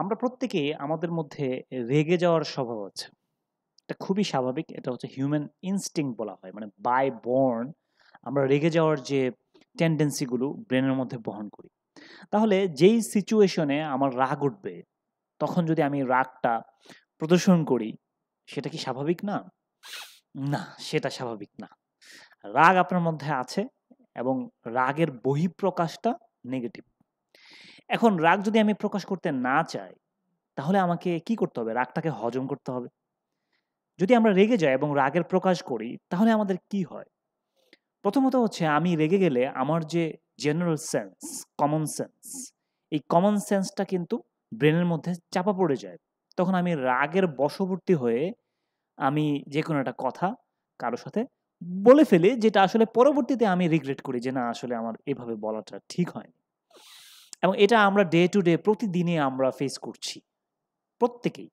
আমরা প্রত্যেকে আমাদের মধ্যে রেগে যাওয়ার স্বভাব আছে এটা খুবই স্বাভাবিক এটা হচ্ছে হিউম্যান ইনস্টিং বলা হয় মানে বাই বর্ন আমরা রেগে যাওয়ার যে টেন্ডেন্সিগুলো ব্রেনের মধ্যে বহন করি তাহলে যেই সিচুয়েশনে আমার রাগ উঠবে তখন যদি আমি রাগটা প্রদর্শন করি সেটা কি স্বাভাবিক না না সেটা স্বাভাবিক না রাগ আপনার মধ্যে আছে এবং রাগের বহিঃপ্রকাশটা নেগেটিভ এখন রাগ যদি আমি প্রকাশ করতে না চাই তাহলে আমাকে কি করতে হবে রাগটাকে হজম করতে হবে যদি আমরা রেগে যাই এবং রাগের প্রকাশ করি তাহলে আমাদের কি হয় প্রথমত হচ্ছে আমি রেগে গেলে আমার যে জেনারেল সেন্স কমন সেন্স এই কমন সেন্সটা কিন্তু ব্রেনের মধ্যে চাপা পড়ে যায় তখন আমি রাগের বশবর্তী হয়ে আমি যে কোনো একটা কথা কারোর সাথে বলে ফেলি যেটা আসলে পরবর্তীতে আমি রিগ্রেট করি যে না আসলে আমার এভাবে বলাটা ঠিক হয়নি এবং এটা আমরা ডে টু ডে প্রতিদিনে আমরা ফেস করছি প্রত্যেকেই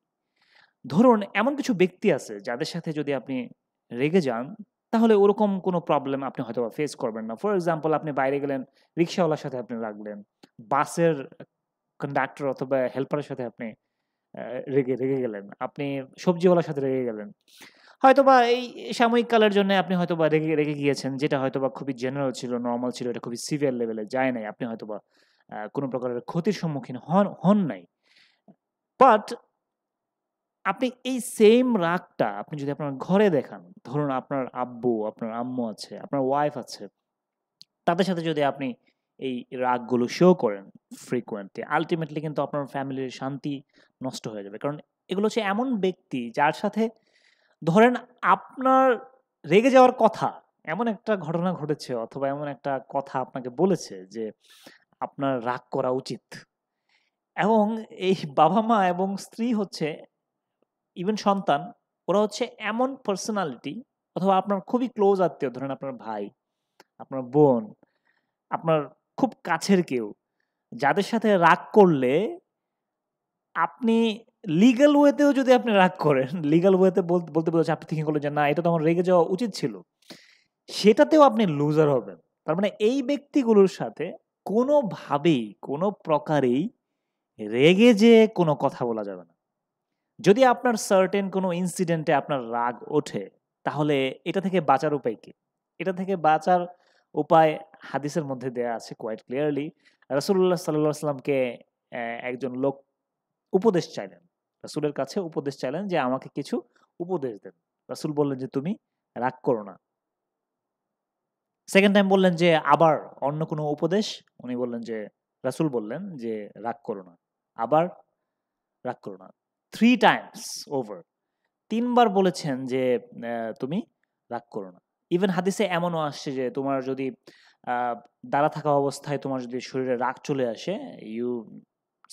ধরুন এমন কিছু ব্যক্তি আছে যাদের সাথে যদি আপনি রেগে যান তাহলে ওরকম কোনো প্রবলেম আপনি হয়তো ফেস করবেন না ফর এক্সাম্পল আপনি বাইরে গেলেন রিক্সাওয়ালার সাথে আপনি লাগলেন বাসের কন্ডাক্টর অথবা হেল্পারের সাথে আপনি রেগে রেগে গেলেন আপনি সবজিওয়ালার সাথে রেগে গেলেন হয়তোবা এই সাময়িক কালের জন্য আপনি হয়তোবা রেগে রেগে গিয়েছেন যেটা হয়তোবা খুবই জেনারেল ছিল নর্মাল ছিল এটা খুবই সিভিয়ার লেভেলে যায় নাই আপনি হয়তোবা কোনো প্রকারের ক্ষতির সম্মুখীন হন হন নাই বাট আপনি এই সেম রাগটা আপনি যদি আপনার ঘরে দেখান ধরুন আপনার আব্বু আপনার আম্মু আছে আপনার ওয়াইফ আছে তাদের সাথে যদি আপনি এই রাগগুলো শো করেন ফ্রিকুয়েন্টলি আলটিমেটলি কিন্তু আপনার ফ্যামিলির শান্তি নষ্ট হয়ে যাবে কারণ এগুলো হচ্ছে এমন ব্যক্তি যার সাথে ধরেন আপনার রেগে যাওয়ার কথা এমন একটা ঘটনা ঘটেছে অথবা এমন একটা কথা আপনাকে বলেছে যে আপনার রাগ করা উচিত এবং এই বাবা মা এবং স্ত্রী হচ্ছে ইভেন সন্তান ওরা হচ্ছে এমন পার্সোনালিটি অথবা আপনার খুবই ক্লোজ আত্মীয় ধরেন আপনার ভাই আপনার বোন আপনার খুব কাছের কেউ যাদের সাথে রাগ করলে আপনি লিগাল ওয়েতেও যদি আপনি রাগ করেন লিগাল ওয়েতে বলতে বলতে আপনি থেকে করলেন যে না এটা তো আমার রেগে যাওয়া উচিত ছিল সেটাতেও আপনি লুজার হবেন তার মানে এই ব্যক্তিগুলোর সাথে কোনোভাবেই কোনো প্রকারেই রেগে যে কোনো কথা বলা যাবে না যদি আপনার সার্টেন কোনো ইনসিডেন্টে আপনার রাগ ওঠে তাহলে এটা থেকে বাঁচার উপায় কি এটা থেকে বাঁচার উপায় হাদিসের মধ্যে দেয়া আছে কোয়াইট ক্লিয়ারলি রসুল্লাহ সাল্লা সাল্লামকে একজন লোক উপদেশ চাইলেন রসুলের কাছে উপদেশ চাইলেন যে আমাকে কিছু উপদেশ দেন রসুল বললেন যে তুমি রাগ করো না সেকেন্ড টাইম বললেন যে আবার অন্য কোনো উপদেশ উনি বললেন যে রাসুল বললেন যে রাগ করো না আবার রাগ করো না থ্রি টাইমস ওভার তিনবার বলেছেন যে তুমি রাগ করো না ইভেন হাদিসে এমনও আসছে যে তোমার যদি দাঁড়া থাকা অবস্থায় তোমার যদি শরীরে রাগ চলে আসে ইউ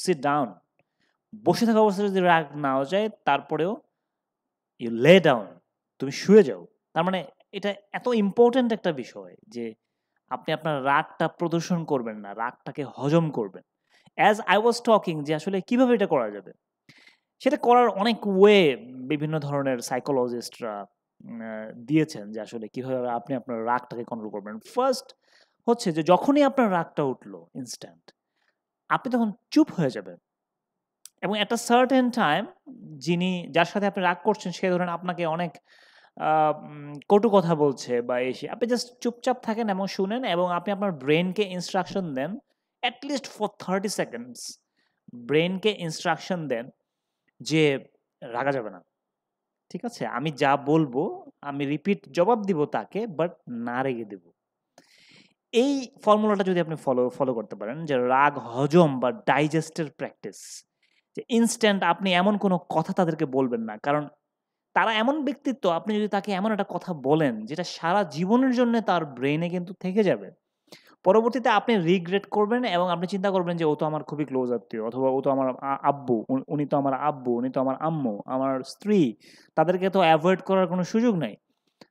সিট ডাউন বসে থাকা অবস্থায় যদি রাগ নাও যায় তারপরেও ইউ লে ডাউন তুমি শুয়ে যাও তার মানে এটা এত ইম্পর্ট্যান্ট একটা বিষয় যে আপনি আপনার রাগটা প্রদর্শন করবেন না রাগটাকে হজম করবেন অ্যাজ আই ওয়াজ টকিং যে আসলে কিভাবে এটা করা যাবে সেটা করার অনেক ওয়ে বিভিন্ন ধরনের সাইকোলজিস্টরা দিয়েছেন যে আসলে কীভাবে আপনি আপনার রাগটাকে কন্ট্রোল করবেন ফার্স্ট হচ্ছে যে যখনই আপনার রাগটা উঠলো ইনস্ট্যান্ট আপনি তখন চুপ হয়ে যাবেন এবং একটা সার্টেন টাইম যিনি যার সাথে আপনি রাগ করছেন সে ধরেন আপনাকে অনেক কটু কথা বলছে বা এসে আপনি জাস্ট চুপচাপ থাকেন এবং শুনেন এবং আপনি আপনার ব্রেনকে ইনস্ট্রাকশন দেন অ্যাটলিস্ট ফর থার্টি সেকেন্ডস ব্রেনকে ইনস্ট্রাকশন দেন যে রাগা যাবে না ঠিক আছে আমি যা বলবো আমি রিপিট জবাব দিব তাকে বাট না রেগে দেব এই ফর্মুলাটা যদি আপনি ফলো ফলো করতে পারেন যে রাগ হজম বা ডাইজেস্টের প্র্যাকটিস যে ইনস্ট্যান্ট আপনি এমন কোনো কথা তাদেরকে বলবেন না কারণ তারা এমন ব্যক্তিত্ব আপনি যদি তাকে এমন একটা কথা বলেন যেটা সারা জীবনের জন্য তার ব্রেনে কিন্তু থেকে যাবে পরবর্তীতে আপনি রিগ্রেট করবেন এবং আপনি চিন্তা করবেন যে ও তো আমার খুবই ক্লোজ আত্মীয় অথবা ও তো আমার আব্বু উনি তো আমার আব্বু উনি তো আমার আম্মু আমার স্ত্রী তাদেরকে তো অ্যাভয়েড করার কোনো সুযোগ নাই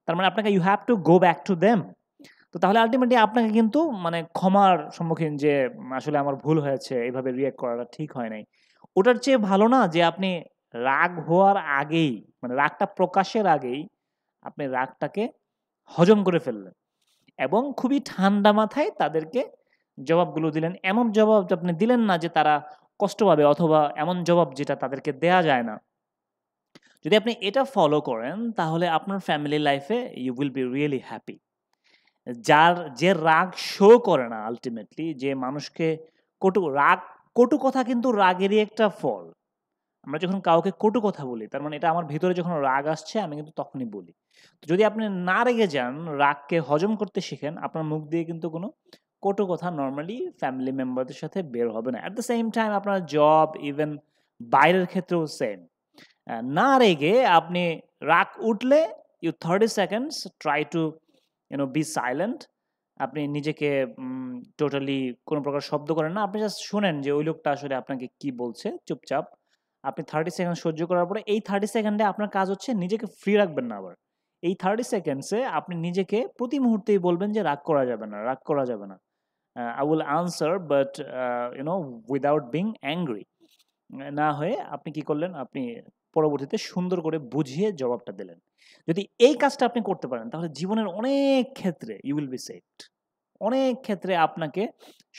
তার মানে আপনাকে you have to go back to them তো তাহলে আলটিমেটলি আপনাকে কিন্তু মানে ক্ষমার সম্মুখীন যে আসলে আমার ভুল হয়েছে এইভাবে রিয়েক্ট করাটা ঠিক হয় নাই ওটার চেয়ে ভালো না যে আপনি রাগ হওয়ার আগেই মানে রাগটা প্রকাশের আগেই আপনি রাগটাকে হজম করে ফেললেন এবং খুবই ঠান্ডা মাথায় তাদেরকে জবাবগুলো দিলেন এমন জবাব আপনি দিলেন না যে তারা কষ্ট পাবে অথবা এমন জবাব যেটা তাদেরকে দেয়া যায় না যদি আপনি এটা ফলো করেন তাহলে আপনার ফ্যামিলি লাইফে you will be really happy যার যে রাগ শো করে না আলটিমেটলি যে মানুষকে কটু রাগ কটু কথা কিন্তু রাগেরই একটা ফল আমরা যখন কাউকে কটু কথা বলি তার মানে এটা আমার ভিতরে যখন রাগ আসছে আমি কিন্তু তখনই বলি তো যদি আপনি না রেগে যান রাগকে হজম করতে শিখেন আপনার মুখ দিয়ে কিন্তু কোনো কটু কথা নর্মালি ফ্যামিলি মেম্বারদের সাথে বের হবে না অ্যাট দ্য সেম টাইম আপনার জব ইভেন বাইরের ক্ষেত্রেও সেম না রেগে আপনি রাগ উঠলে you thirty seconds try to you know be silent আপনি নিজেকে টোটালি কোনো প্রকার শব্দ করেন না আপনি জাস্ট শোনেন যে ওই লোকটা আসলে আপনাকে কি বলছে চুপচাপ আপনি থার্টি সেকেন্ড সহ্য করার পরে এই থার্টি সেকেন্ডে আপনার কাজ হচ্ছে নিজেকে ফ্রি রাখবেন না আবার এই থার্টি সেকেন্ডসে আপনি নিজেকে প্রতি মুহূর্তেই বলবেন যে রাগ করা যাবে না রাগ করা যাবে না I will answer but you know without being angry না হয়ে আপনি কি করলেন আপনি পরবর্তীতে সুন্দর করে বুঝিয়ে জবাবটা দিলেন যদি এই কাজটা আপনি করতে পারেন তাহলে জীবনের অনেক ক্ষেত্রে ইউ উইল বি সেট অনেক ক্ষেত্রে আপনাকে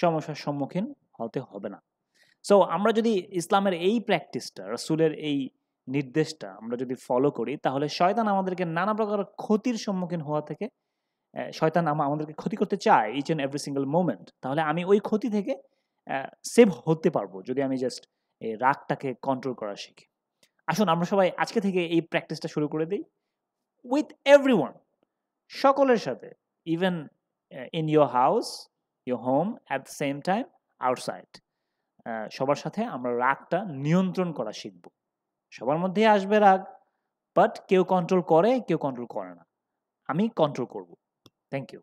সমস্যার সম্মুখীন হতে হবে না সো আমরা যদি ইসলামের এই প্র্যাকটিসটা রসুলের এই নির্দেশটা আমরা যদি ফলো করি তাহলে শয়তান আমাদেরকে নানা প্রকার ক্ষতির সম্মুখীন হওয়া থেকে শয়তান আমাদেরকে ক্ষতি করতে চায় each and every single moment তাহলে আমি ওই ক্ষতি থেকে সেভ হতে পারবো যদি আমি জাস্ট এই রাগটাকে কন্ট্রোল করা শিখি আসুন আমরা সবাই আজকে থেকে এই প্র্যাকটিসটা শুরু করে দিই উইথ এভরি সকলের সাথে even in your house your home at the same time outside সবার সাথে আমরা রাগটা নিয়ন্ত্রণ করা শিখব সবার মধ্যে আসবে রাগ বাট কেউ কন্ট্রোল করে কেউ কন্ট্রোল করে না আমি কন্ট্রোল করব থ্যাংক ইউ